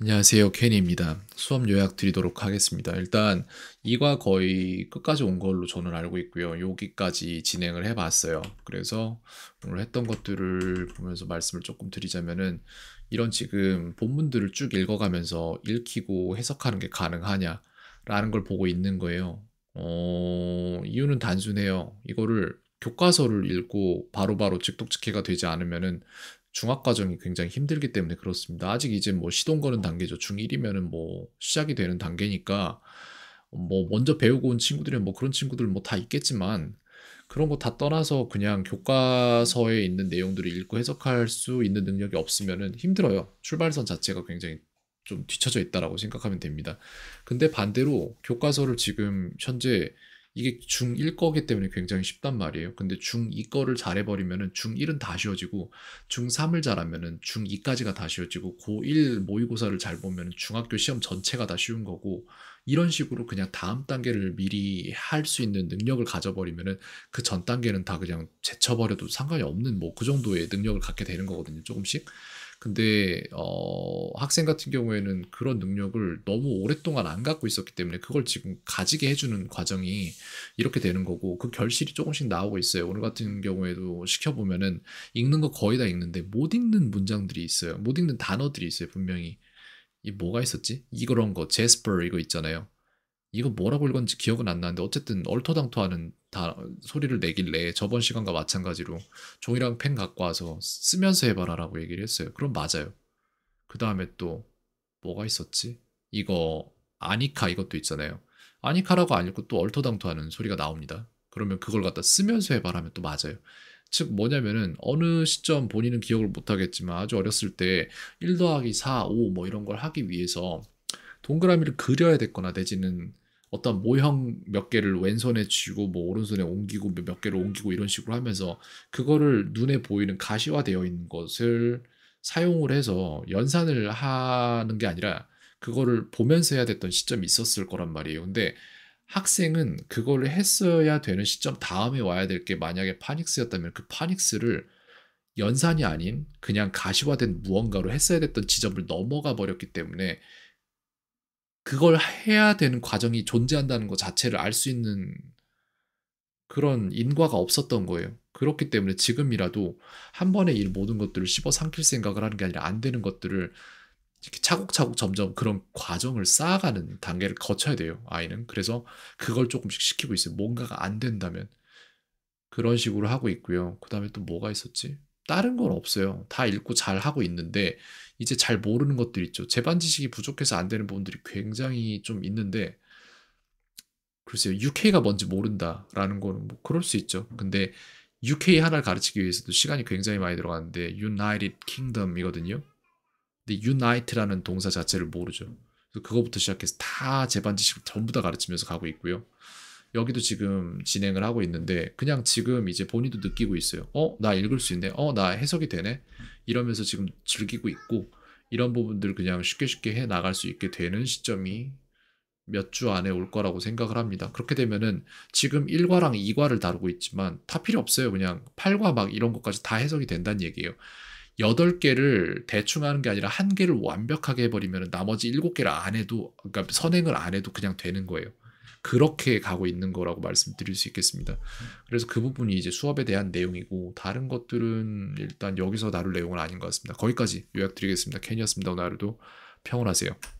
안녕하세요. 케니입니다. 수업 요약 드리도록 하겠습니다. 일단 2과 거의 끝까지 온 걸로 저는 알고 있고요. 여기까지 진행을 해봤어요. 그래서 오늘 했던 것들을 보면서 말씀을 조금 드리자면은 이런 지금 본문들을 쭉 읽어가면서 읽히고 해석하는 게 가능하냐라는 걸 보고 있는 거예요. 어, 이유는 단순해요. 이거를 교과서를 읽고 바로바로 바로 즉독직해가 되지 않으면은 중학 과정이 굉장히 힘들기 때문에 그렇습니다. 아직 이제 뭐 시동 거는 단계죠. 중1이면은 뭐 시작이 되는 단계니까 뭐 먼저 배우고 온 친구들은 뭐 그런 친구들 뭐 다 있겠지만 그런 거 다 떠나서 그냥 교과서에 있는 내용들을 읽고 해석할 수 있는 능력이 없으면은 힘들어요. 출발선 자체가 굉장히 좀 뒤쳐져 있다라고 생각하면 됩니다. 근데 반대로 교과서를 지금 현재 이게 중1 거기 때문에 굉장히 쉽단 말이에요. 근데 중2 거를 잘해버리면 중1은 다 쉬워지고 중3을 잘하면 중2까지가 다 쉬워지고 고1 모의고사를 잘보면 중학교 시험 전체가 다 쉬운 거고 이런 식으로 그냥 다음 단계를 미리 할 수 있는 능력을 가져버리면그 전 단계는 다 그냥 제쳐버려도 상관이 없는 뭐 그 정도의 능력을 갖게 되는 거거든요. 조금씩. 근데 어, 학생 같은 경우에는 그런 능력을 너무 오랫동안 안 갖고 있었기 때문에 그걸 지금 가지게 해주는 과정이 이렇게 되는 거고 그 결실이 조금씩 나오고 있어요. 오늘 같은 경우에도 시켜보면은 읽는 거 거의 다 읽는데 못 읽는 문장들이 있어요. 못 읽는 단어들이 있어요. 분명히 이 뭐가 있었지? 이런 그거 제스퍼 이거 있잖아요. 이거 뭐라고 읽었는지 기억은 안 나는데 어쨌든 얼토당토하는 다 소리를 내길래 저번 시간과 마찬가지로 종이랑 펜 갖고 와서 쓰면서 해봐라라고 얘기를 했어요. 그럼 맞아요. 그 다음에 또 뭐가 있었지? 이거 아니카 이것도 있잖아요. 아니카라고 안 읽고 또 얼토당토하는 소리가 나옵니다. 그러면 그걸 갖다 쓰면서 해봐라면 하또 맞아요. 즉 뭐냐면은 어느 시점 본인은 기억을 못하겠지만 아주 어렸을 때 1 더하기 4, 5 뭐 이런 걸 하기 위해서 동그라미를 그려야 됐거나 내지는 어떤 모형 몇 개를 왼손에 쥐고 뭐 오른손에 옮기고 몇 개를 옮기고 이런 식으로 하면서 그거를 눈에 보이는 가시화되어 있는 것을 사용을 해서 연산을 하는 게 아니라 그거를 보면서 해야 됐던 시점이 있었을 거란 말이에요. 근데 학생은 그거를 했어야 되는 시점 다음에 와야 될 게 만약에 파닉스였다면 그 파닉스를 연산이 아닌 그냥 가시화된 무언가로 했어야 됐던 지점을 넘어가 버렸기 때문에 그걸 해야 되는 과정이 존재한다는 것 자체를 알 수 있는 그런 인과가 없었던 거예요. 그렇기 때문에 지금이라도 한 번에 일 모든 것들을 씹어 삼킬 생각을 하는 게 아니라 안 되는 것들을 이렇게 차곡차곡 점점 그런 과정을 쌓아가는 단계를 거쳐야 돼요. 아이는 그래서 그걸 조금씩 시키고 있어요. 뭔가가 안 된다면 그런 식으로 하고 있고요. 그 다음에 또 뭐가 있었지? 다른 건 없어요. 다 읽고 잘 하고 있는데 이제 잘 모르는 것들 있죠. 제반 지식이 부족해서 안 되는 부분들이 굉장히 좀 있는데 글쎄요. UK가 뭔지 모른다라는 거는 뭐 그럴 수 있죠. 근데 UK 하나를 가르치기 위해서도 시간이 굉장히 많이 들어가는데 United Kingdom이거든요. 근데 Unite라는 동사 자체를 모르죠. 그래서 그거부터 시작해서 다 제반 지식을 전부 다 가르치면서 가고 있고요. 여기도 지금 진행을 하고 있는데 그냥 지금 이제 본인도 느끼고 있어요. 어, 나 읽을 수 있네. 어, 나 해석이 되네. 이러면서 지금 즐기고 있고 이런 부분들 그냥 쉽게 쉽게 해 나갈 수 있게 되는 시점이 몇 주 안에 올 거라고 생각을 합니다. 그렇게 되면은 지금 1과랑 2과를 다루고 있지만 다 필요 없어요. 그냥 8과 막 이런 것까지 다 해석이 된다는 얘기예요. 8개를 대충 하는 게 아니라 한 개를 완벽하게 해버리면 나머지 7개를 안 해도, 그러니까 선행을 안 해도 그냥 되는 거예요. 그렇게 가고 있는 거라고 말씀드릴 수 있겠습니다. 그래서 그 부분이 이제 수업에 대한 내용이고 다른 것들은 일단 여기서 다룰 내용은 아닌 것 같습니다. 거기까지 요약드리겠습니다. 캔이었습니다. 오늘 하루도 평온하세요.